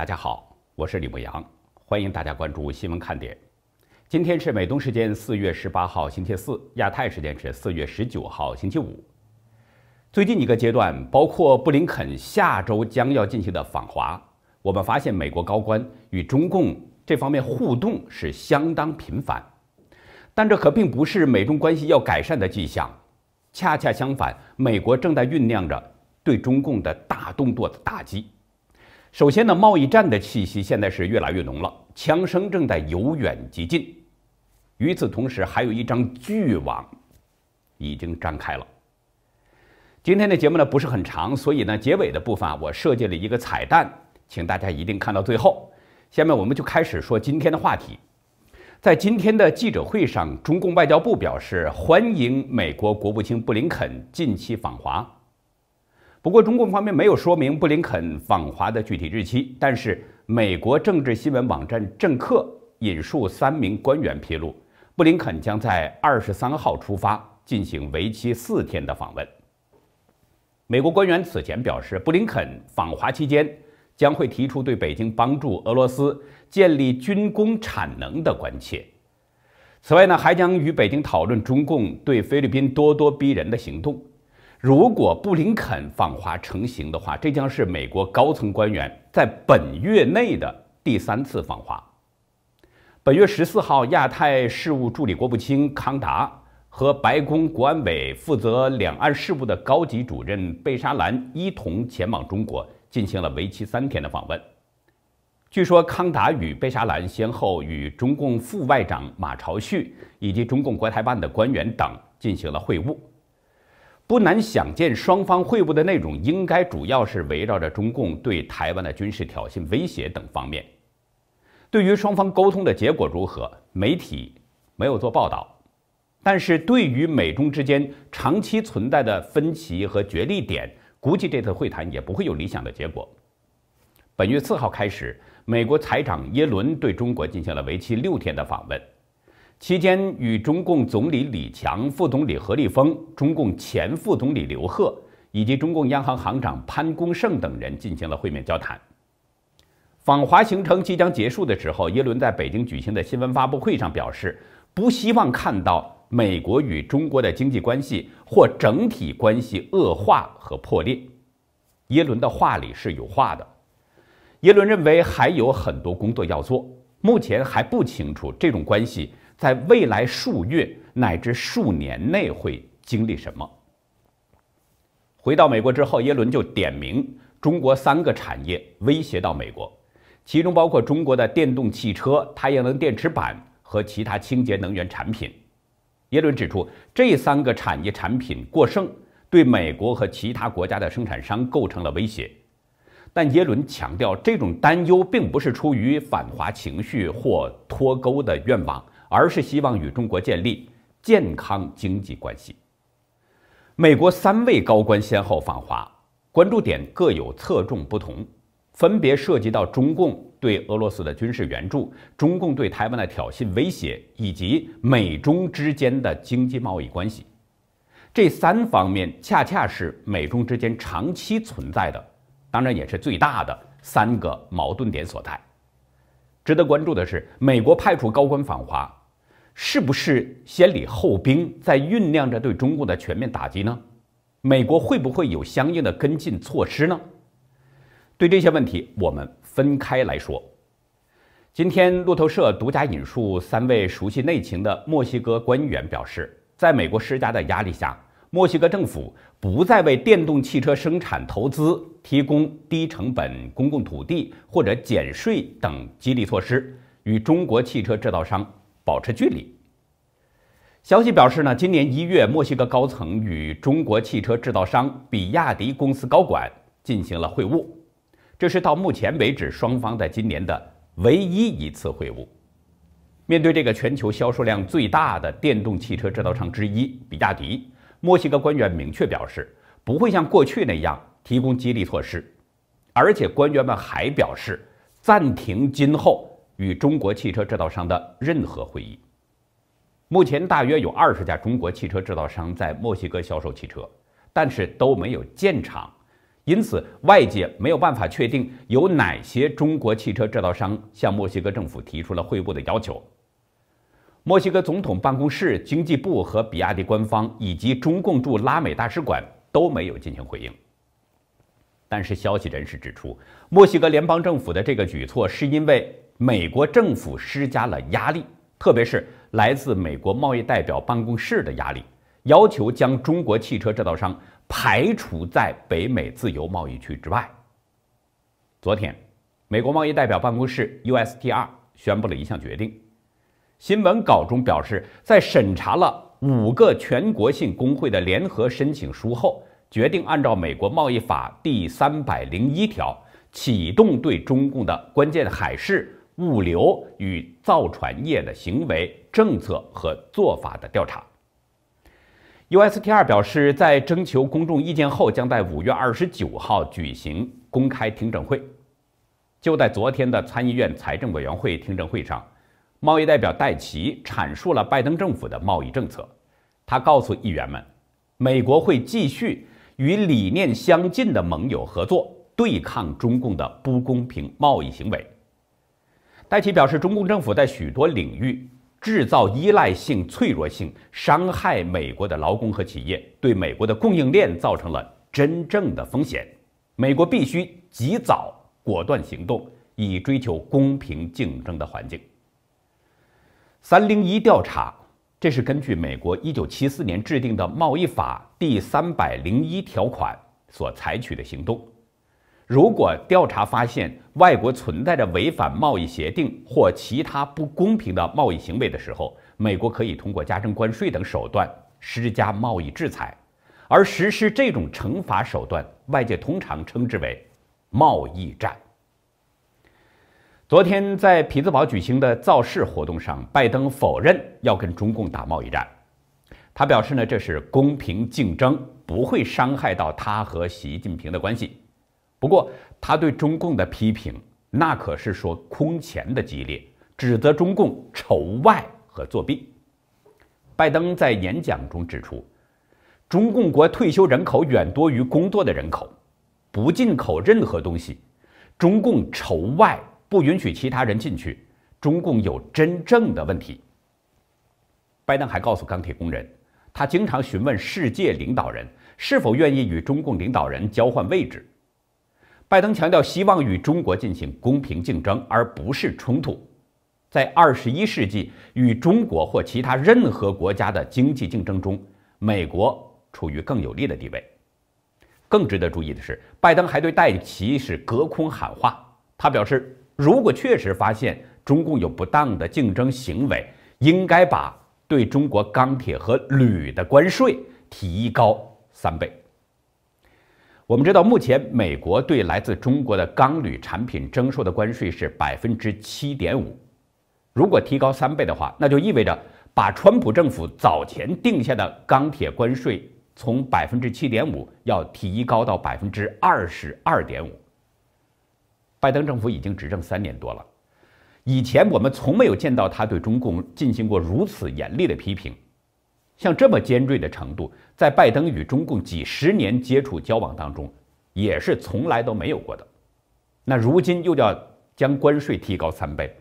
大家好，我是李牧阳，欢迎大家关注新闻看点。今天是美东时间四月十八号星期四，亚太时间是四月十九号星期五。最近一个阶段，包括布林肯下周将要进行的访华，我们发现美国高官与中共这方面互动是相当频繁。但这可并不是美中关系要改善的迹象，恰恰相反，美国正在酝酿着对中共的大动作的打击。首先呢，贸易战的气息现在是越来越浓了，枪声正在由远及近。与此同时，还有一张巨网已经张开了。今天的节目呢不是很长，所以呢，结尾的部分我设计了一个彩蛋，请大家一定看到最后。下面我们就开始说今天的话题。在今天的记者会上，中共外交部表示欢迎美国国务卿布林肯近期访华。不过，中共方面没有说明布林肯访华的具体日期。但是，美国政治新闻网站《政客》引述三名官员披露，布林肯将在二十三号出发，进行为期四天的访问。美国官员此前表示，布林肯访华期间将会提出对北京帮助俄罗斯建立军工产能的关切。此外呢，还将与北京讨论中共对菲律宾咄咄逼人的行动。如果布林肯访华成行的话，这将是美国高层官员在本月内的第三次访华。本月十四号，亚太事务助理国务卿康达和白宫国安委负责两岸事务的高级主任贝沙兰一同前往中国，进行了为期三天的访问。据说，康达与贝沙兰先后与中共副外长马朝旭以及中共国台办的官员等进行了会晤。不难想见，双方会晤的内容应该主要是围绕着中共对台湾的军事挑衅、威胁等方面。对于双方沟通的结果如何，媒体没有做报道。但是，对于美中之间长期存在的分歧和角力点，估计这次会谈也不会有理想的结果。本月四号开始，美国财长耶伦对中国进行了为期六天的访问。期间与中共总理李强、副总理何立峰、中共前副总理刘鹤以及中共央行行长潘功胜等人进行了会面交谈。访华行程即将结束的时候，耶伦在北京举行的新闻发布会上表示，不希望看到美国与中国的经济关系或整体关系恶化和破裂。耶伦的话里是有话的。耶伦认为还有很多工作要做，目前还不清楚这种关系。在未来数月乃至数年内会经历什么？回到美国之后，耶伦就点名中国三个产业威胁到美国，其中包括中国的电动汽车、太阳能电池板和其他清洁能源产品。耶伦指出，这三个产业产品过剩，对美国和其他国家的生产商构成了威胁。但耶伦强调，这种担忧并不是出于反华情绪或脱钩的愿望。而是希望与中国建立健康经济关系。美国三位高官先后访华，关注点各有侧重不同，分别涉及到中共对俄罗斯的军事援助、中共对台湾的挑衅威胁，以及美中之间的经济贸易关系。这三方面恰恰是美中之间长期存在的，当然也是最大的三个矛盾点所在。值得关注的是，美国派出高官访华。是不是先礼后兵，在酝酿着对中共的全面打击呢？美国会不会有相应的跟进措施呢？对这些问题，我们分开来说。今天，路透社独家引述三位熟悉内情的墨西哥官员表示，在美国施加的压力下，墨西哥政府不再为电动汽车生产投资提供低成本公共土地或者减税等激励措施，与中国汽车制造商。保持距离。消息表示呢，今年一月，墨西哥高层与中国汽车制造商比亚迪公司高管进行了会晤，这是到目前为止双方在今年的唯一一次会晤。面对这个全球销售量最大的电动汽车制造商之一——比亚迪，墨西哥官员明确表示不会像过去那样提供激励措施，而且官员们还表示暂停今后。与中国汽车制造商的任何会议。目前大约有二十家中国汽车制造商在墨西哥销售汽车，但是都没有建厂，因此外界没有办法确定有哪些中国汽车制造商向墨西哥政府提出了会晤的要求。墨西哥总统办公室、经济部和比亚迪官方以及中共驻拉美大使馆都没有进行回应。但是，消息人士指出，墨西哥联邦政府的这个举措是因为。美国政府施加了压力，特别是来自美国贸易代表办公室的压力，要求将中国汽车制造商排除在北美自由贸易区之外。昨天，美国贸易代表办公室 u s t r 宣布了一项决定。新闻稿中表示，在审查了五个全国性工会的联合申请书后，决定按照美国贸易法第三百零一条启动对中共的关键海事。物流与造船业的行为、政策和做法的调查。USTR 表示，在征求公众意见后，将在五月二十九号举行公开听证会。就在昨天的参议院财政委员会听证会上，贸易代表戴奇阐述了拜登政府的贸易政策。他告诉议员们，美国会继续与理念相近的盟友合作，对抗中共的不公平贸易行为。戴奇表示，中共政府在许多领域制造依赖性、脆弱性，伤害美国的劳工和企业，对美国的供应链造成了真正的风险。美国必须及早果断行动，以追求公平竞争的环境。三零一调查，这是根据美国一九七四年制定的贸易法第三百零一条款所采取的行动。如果调查发现外国存在着违反贸易协定或其他不公平的贸易行为的时候，美国可以通过加征关税等手段施加贸易制裁，而实施这种惩罚手段，外界通常称之为贸易战。昨天在匹兹堡举行的造势活动上，拜登否认要跟中共打贸易战，他表示呢，这是公平竞争，不会伤害到他和习近平的关系。不过，他对中共的批评那可是说空前的激烈，指责中共“仇外”和作弊。拜登在演讲中指出，中共国退休人口远多于工作的人口，不进口任何东西，中共“仇外”，不允许其他人进去，中共有真正的问题。拜登还告诉钢铁工人，他经常询问世界领导人是否愿意与中共领导人交换位置。拜登强调，希望与中国进行公平竞争，而不是冲突。在二十一世纪与中国或其他任何国家的经济竞争中，美国处于更有利的地位。更值得注意的是，拜登还对戴奇是隔空喊话。他表示，如果确实发现中共有不当的竞争行为，应该把对中国钢铁和铝的关税提高三倍。我们知道，目前美国对来自中国的钢铝产品征收的关税是百分之七点五。如果提高三倍的话，那就意味着把川普政府早前定下的钢铁关税从百分之七点五要提高到百分之二十二点五。拜登政府已经执政三年多了，以前我们从没有见到他对中共进行过如此严厉的批评。像这么尖锐的程度，在拜登与中共几十年接触交往当中，也是从来都没有过的。那如今又要将关税提高三倍，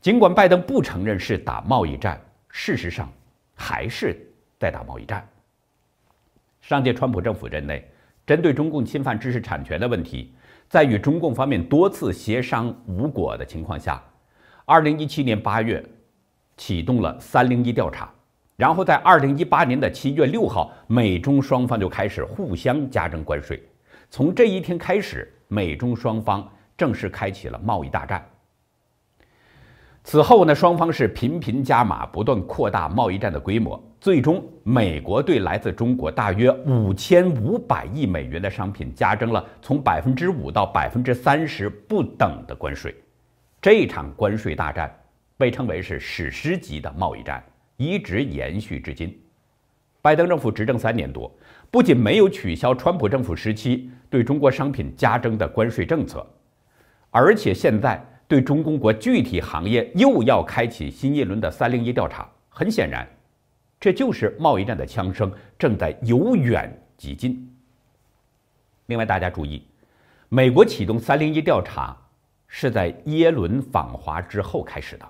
尽管拜登不承认是打贸易战，事实上还是在打贸易战。上届川普政府任内，针对中共侵犯知识产权的问题，在与中共方面多次协商无果的情况下，二零一七年八月启动了三零一调查。然后在二零一八年的七月六号，美中双方就开始互相加征关税。从这一天开始，美中双方正式开启了贸易大战。此后呢，双方是频频加码，不断扩大贸易战的规模。最终，美国对来自中国大约五千五百亿美元的商品加征了从百分之五到百分之三十不等的关税。这场关税大战被称为是史诗级的贸易战。一直延续至今。拜登政府执政三年多，不仅没有取消川普政府时期对中国商品加征的关税政策，而且现在对中公国具体行业又要开启新一轮的三零一调查。很显然，这就是贸易战的枪声正在由远及近。另外，大家注意，美国启动三零一调查是在耶伦访华之后开始的，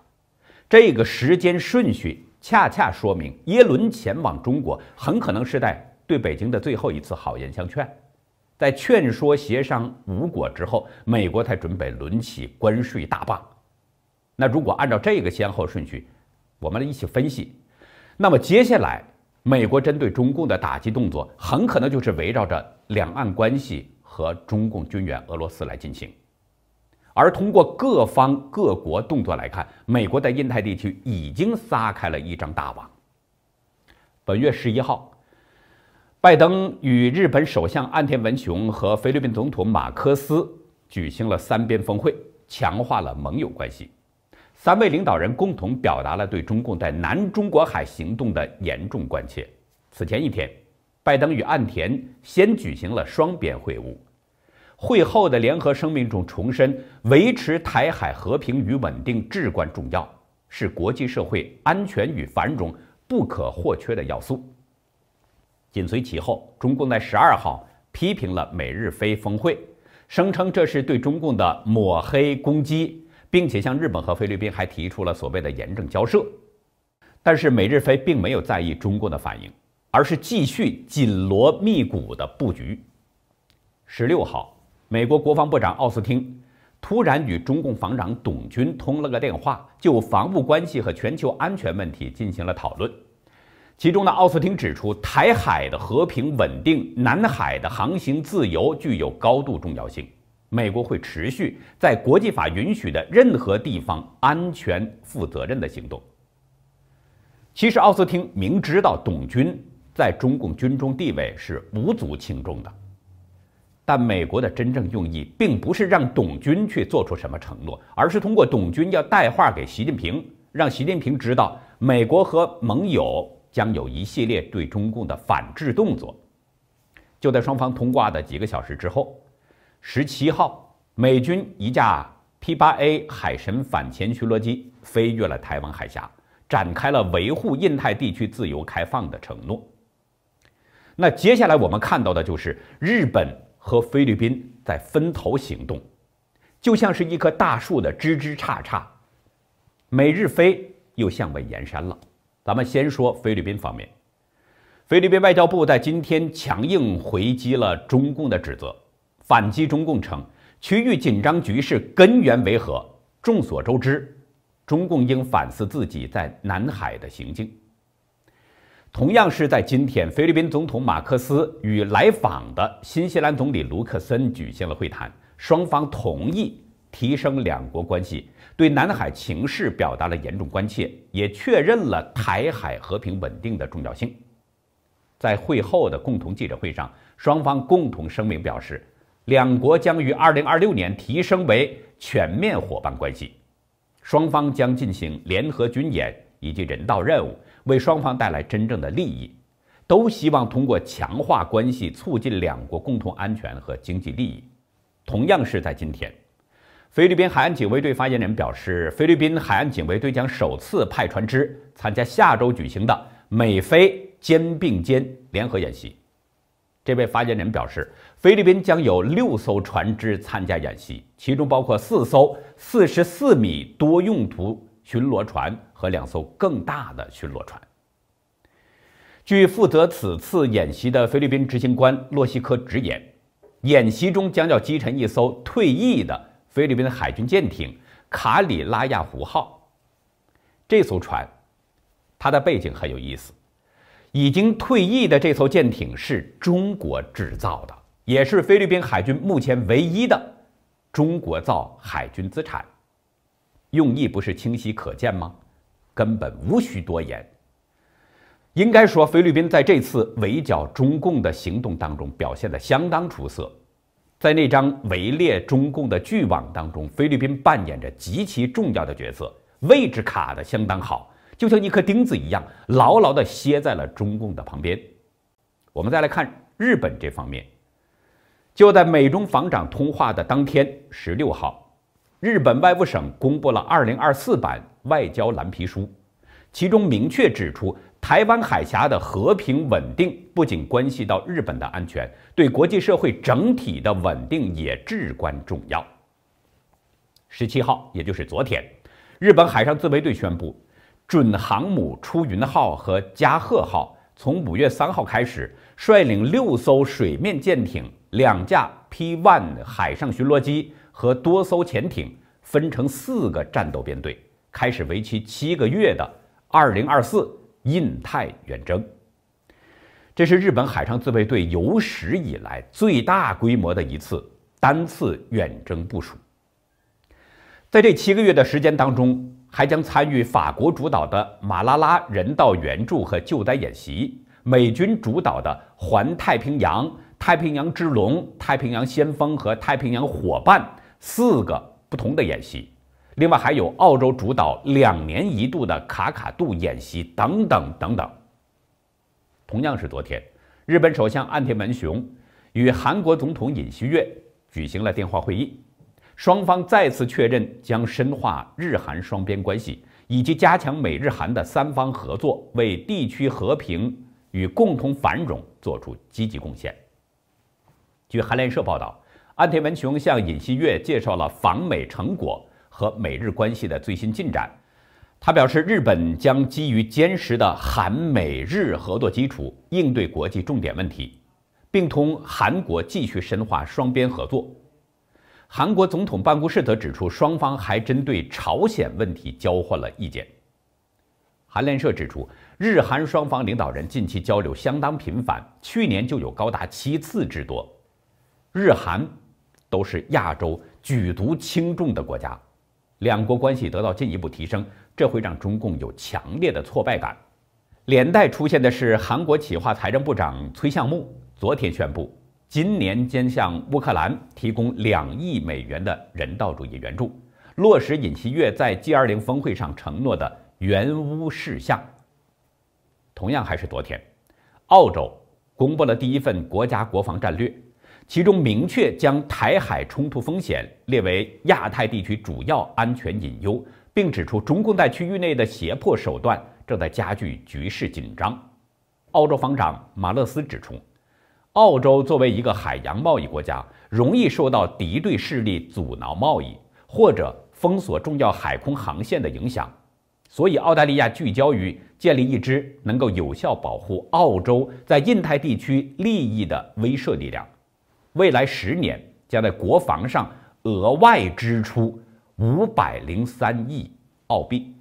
这个时间顺序。恰恰说明耶伦前往中国，很可能是在对北京的最后一次好言相劝。在劝说协商无果之后，美国才准备抡起关税大棒。那如果按照这个先后顺序，我们来一起分析。那么接下来，美国针对中共的打击动作，很可能就是围绕着两岸关系和中共军援俄罗斯来进行。而通过各方各国动作来看，美国在印太地区已经撒开了一张大网。本月十一号，拜登与日本首相岸田文雄和菲律宾总统马科斯举行了三边峰会，强化了盟友关系。三位领导人共同表达了对中共在南中国海行动的严重关切。此前一天，拜登与岸田先举行了双边会晤。会后的联合声明中重申，维持台海和平与稳定至关重要，是国际社会安全与繁荣不可或缺的要素。紧随其后，中共在十二号批评了美日菲峰会，声称这是对中共的抹黑攻击，并且向日本和菲律宾还提出了所谓的严正交涉。但是美日菲并没有在意中共的反应，而是继续紧锣密鼓的布局。十六号。美国国防部长奥斯汀突然与中共防长董军通了个电话，就防务关系和全球安全问题进行了讨论。其中呢，奥斯汀指出，台海的和平稳定、南海的航行自由具有高度重要性。美国会持续在国际法允许的任何地方安全、负责任的行动。其实，奥斯汀明知道董军在中共军中地位是无足轻重的。但美国的真正用意并不是让董军去做出什么承诺，而是通过董军要带话给习近平，让习近平知道美国和盟友将有一系列对中共的反制动作。就在双方通话的几个小时之后，十七号，美军一架 P 八 A 海神反潜巡逻机飞越了台湾海峡，展开了维护印太地区自由开放的承诺。那接下来我们看到的就是日本。和菲律宾在分头行动，就像是一棵大树的枝枝杈杈。美日菲又向外延伸了。咱们先说菲律宾方面，菲律宾外交部在今天强硬回击了中共的指责，反击中共称：区域紧张局势根源为何？众所周知，中共应反思自己在南海的行径。同样是在今天，菲律宾总统马克思与来访的新西兰总理卢克森举行了会谈，双方同意提升两国关系，对南海情势表达了严重关切，也确认了台海和平稳定的重要性。在会后的共同记者会上，双方共同声明表示，两国将于2026年提升为全面伙伴关系，双方将进行联合军演。以及人道任务为双方带来真正的利益，都希望通过强化关系促进两国共同安全和经济利益。同样是在今天，菲律宾海岸警卫队发言人表示，菲律宾海岸警卫队将首次派船只参加下周举行的美菲肩并肩联合演习。这位发言人表示，菲律宾将有六艘船只参加演习，其中包括四艘四十四米多用途。巡逻船和两艘更大的巡逻船。据负责此次演习的菲律宾执行官洛西科直言，演习中将要击沉一艘退役的菲律宾海军舰艇“卡里拉亚湖号”。这艘船，它的背景很有意思。已经退役的这艘舰艇是中国制造的，也是菲律宾海军目前唯一的中国造海军资产。用意不是清晰可见吗？根本无需多言。应该说，菲律宾在这次围剿中共的行动当中表现的相当出色，在那张围猎中共的巨网当中，菲律宾扮演着极其重要的角色，位置卡的相当好，就像一颗钉子一样，牢牢的歇在了中共的旁边。我们再来看日本这方面，就在美中防长通话的当天，十六号。日本外务省公布了二零二四版外交蓝皮书，其中明确指出，台湾海峡的和平稳定不仅关系到日本的安全，对国际社会整体的稳定也至关重要。十七号，也就是昨天，日本海上自卫队宣布，准航母出云号和加贺号从五月三号开始，率领六艘水面舰艇、两架 P1 海上巡逻机。和多艘潜艇分成四个战斗编队，开始为期七个月的“二零二四印太远征”。这是日本海上自卫队有史以来最大规模的一次单次远征部署。在这七个月的时间当中，还将参与法国主导的马拉拉人道援助和救灾演习，美军主导的环太平洋、太平洋之龙、太平洋先锋和太平洋伙伴。四个不同的演习，另外还有澳洲主导两年一度的卡卡杜演习等等等等。同样是昨天，日本首相岸田文雄与韩国总统尹锡悦举行了电话会议，双方再次确认将深化日韩双边关系，以及加强美日韩的三方合作，为地区和平与共同繁荣作出积极贡献。据韩联社报道。安田文雄向尹锡悦介绍了访美成果和美日关系的最新进展。他表示，日本将基于坚实的韩美日合作基础应对国际重点问题，并同韩国继续深化双边合作。韩国总统办公室则指出，双方还针对朝鲜问题交换了意见。韩联社指出，日韩双方领导人近期交流相当频繁，去年就有高达七次之多。日韩。都是亚洲举足轻重的国家，两国关系得到进一步提升，这会让中共有强烈的挫败感。连带出现的是，韩国企划财政部长崔相木昨天宣布，今年将向乌克兰提供两亿美元的人道主义援助，落实尹锡悦在 G20 峰会上承诺的援乌事项。同样还是昨天，澳洲公布了第一份国家国防战略。其中明确将台海冲突风险列为亚太地区主要安全隐忧，并指出中共在区域内的胁迫手段正在加剧局势紧张。澳洲防长马勒斯指出，澳洲作为一个海洋贸易国家，容易受到敌对势力阻挠贸易或者封锁重要海空航线的影响，所以澳大利亚聚焦于建立一支能够有效保护澳洲在印太地区利益的威慑力量。未来十年将在国防上额外支出五百零三亿澳币。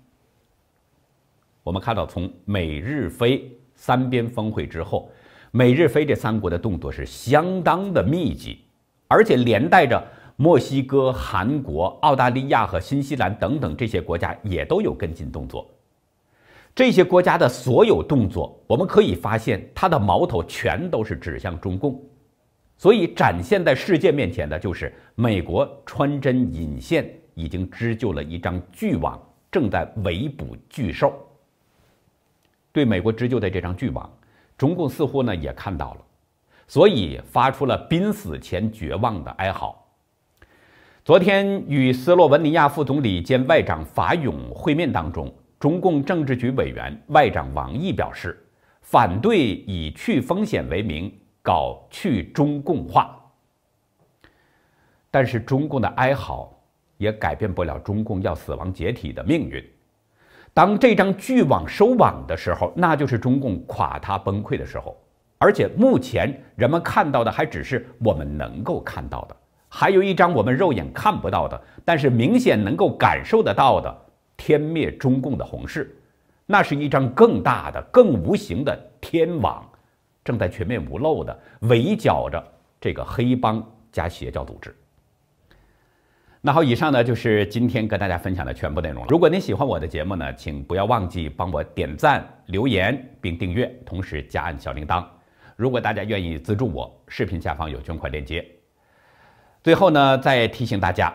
我们看到，从美日菲三边峰会之后，美日菲这三国的动作是相当的密集，而且连带着墨西哥、韩国、澳大利亚和新西兰等等这些国家也都有跟进动作。这些国家的所有动作，我们可以发现，它的矛头全都是指向中共。所以展现在世界面前的就是美国穿针引线，已经织就了一张巨网，正在围捕巨兽。对美国织就的这张巨网，中共似乎呢也看到了，所以发出了濒死前绝望的哀嚎。昨天与斯洛文尼亚副总理兼外长法勇会面当中，中共政治局委员外长王毅表示，反对以去风险为名。搞去中共化，但是中共的哀嚎也改变不了中共要死亡解体的命运。当这张巨网收网的时候，那就是中共垮塌崩溃的时候。而且目前人们看到的还只是我们能够看到的，还有一张我们肉眼看不到的，但是明显能够感受得到的天灭中共的红势。那是一张更大的、更无形的天网。正在全面无漏的围剿着这个黑帮加邪教组织。那好，以上呢就是今天跟大家分享的全部内容了。如果您喜欢我的节目呢，请不要忘记帮我点赞、留言并订阅，同时加按小铃铛。如果大家愿意资助我，视频下方有捐款链接。最后呢，再提醒大家，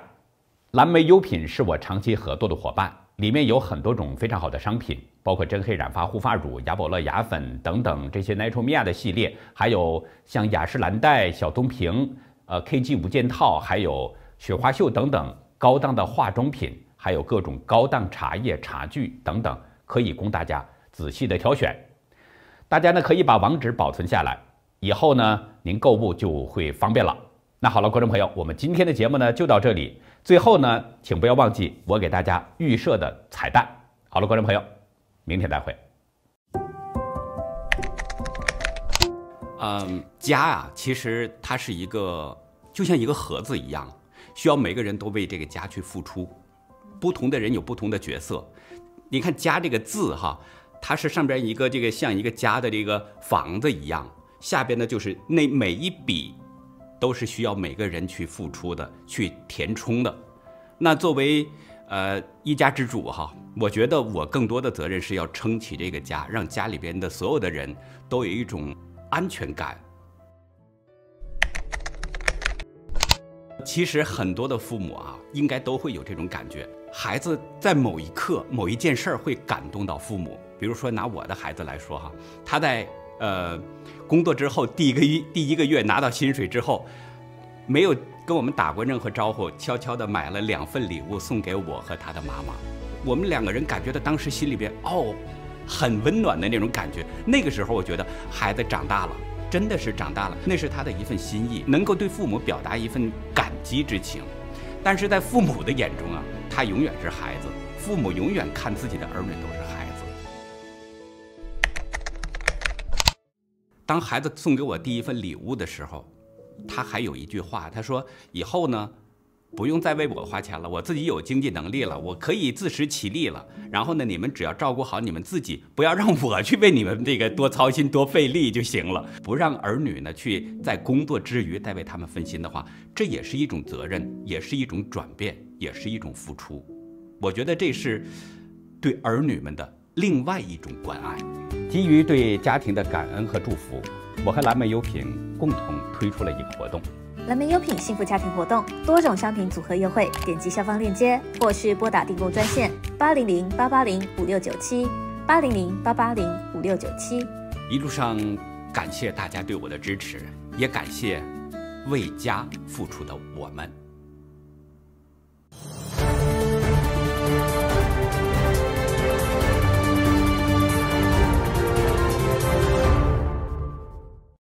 蓝莓优品是我长期合作的伙伴，里面有很多种非常好的商品。包括真黑染发护发乳、雅宝乐牙粉等等这些 n a t r o Mia 的系列，还有像雅诗兰黛小棕瓶、呃 K G 五件套，还有雪花秀等等高档的化妆品，还有各种高档茶叶、茶具等等，可以供大家仔细的挑选。大家呢可以把网址保存下来，以后呢您购物就会方便了。那好了，观众朋友，我们今天的节目呢就到这里。最后呢，请不要忘记我给大家预设的彩蛋。好了，观众朋友。明天再会。嗯，家啊，其实它是一个，就像一个盒子一样，需要每个人都为这个家去付出。不同的人有不同的角色。你看“家”这个字哈，它是上边一个这个像一个家的这个房子一样，下边呢就是那每一笔，都是需要每个人去付出的、去填充的。那作为呃，一家之主哈，我觉得我更多的责任是要撑起这个家，让家里边的所有的人都有一种安全感。其实很多的父母啊，应该都会有这种感觉，孩子在某一刻、某一件事儿会感动到父母。比如说拿我的孩子来说哈，他在呃工作之后第一个月第一个月拿到薪水之后，没有。跟我们打过任何招呼，悄悄地买了两份礼物送给我和他的妈妈。我们两个人感觉到当时心里边哦，很温暖的那种感觉。那个时候我觉得孩子长大了，真的是长大了。那是他的一份心意，能够对父母表达一份感激之情。但是在父母的眼中啊，他永远是孩子，父母永远看自己的儿女都是孩子。当孩子送给我第一份礼物的时候。他还有一句话，他说：“以后呢，不用再为我花钱了，我自己有经济能力了，我可以自食其力了。然后呢，你们只要照顾好你们自己，不要让我去为你们这个多操心、多费力就行了。不让儿女呢去在工作之余再为他们分心的话，这也是一种责任，也是一种转变，也是一种付出。我觉得这是对儿女们的另外一种关爱，基于对家庭的感恩和祝福。”我和蓝莓优品共同推出了一个活动——蓝莓优品幸福家庭活动，多种商品组合优惠。点击下方链接，或是拨打订购专线八零零八八零五六九七八零零八八零五六九七。一路上感谢大家对我的支持，也感谢为家付出的我们。